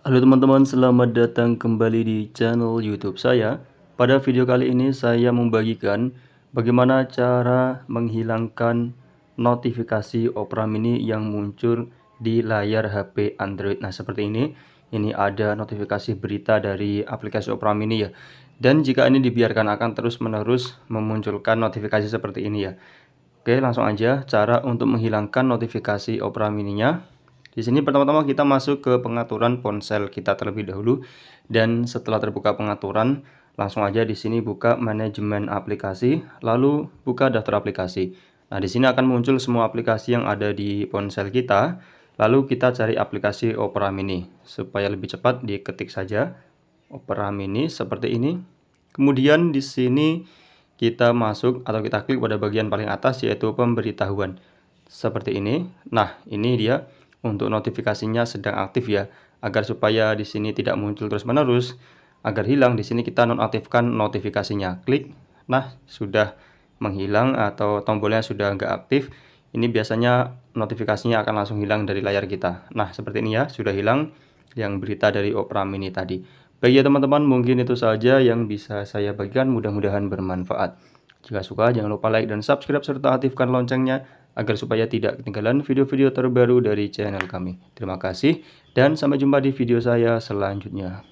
Halo teman-teman, selamat datang kembali di channel YouTube saya. Pada video kali ini saya membagikan bagaimana cara menghilangkan notifikasi Opera Mini yang muncul di layar HP Android. Nah, seperti ini. Ini ada notifikasi berita dari aplikasi Opera Mini ya. Dan jika ini dibiarkan akan terus-menerus memunculkan notifikasi seperti ini ya. Oke, langsung aja cara untuk menghilangkan notifikasi Opera Mininya. Di sini pertama-tama kita masuk ke pengaturan ponsel kita terlebih dahulu dan setelah terbuka pengaturan langsung aja di sini buka manajemen aplikasi lalu buka daftar aplikasi. Nah, di sini akan muncul semua aplikasi yang ada di ponsel kita. Lalu kita cari aplikasi Opera Mini supaya lebih cepat diketik saja Opera Mini seperti ini. Kemudian di sini kita masuk atau kita klik pada bagian paling atas yaitu pemberitahuan seperti ini. Nah, ini dia untuk notifikasinya sedang aktif ya agar supaya di sini tidak muncul terus-menerus agar hilang di sini kita nonaktifkan notifikasinya klik nah sudah menghilang atau tombolnya sudah enggak aktif ini biasanya notifikasinya akan langsung hilang dari layar kita nah seperti ini ya sudah hilang yang berita dari Opera Mini tadi baik ya teman-teman mungkin itu saja yang bisa saya bagikan mudah-mudahan bermanfaat jika suka jangan lupa like dan subscribe serta aktifkan loncengnya agar supaya tidak ketinggalan video-video terbaru dari channel kami. Terima kasih dan sampai jumpa di video saya selanjutnya.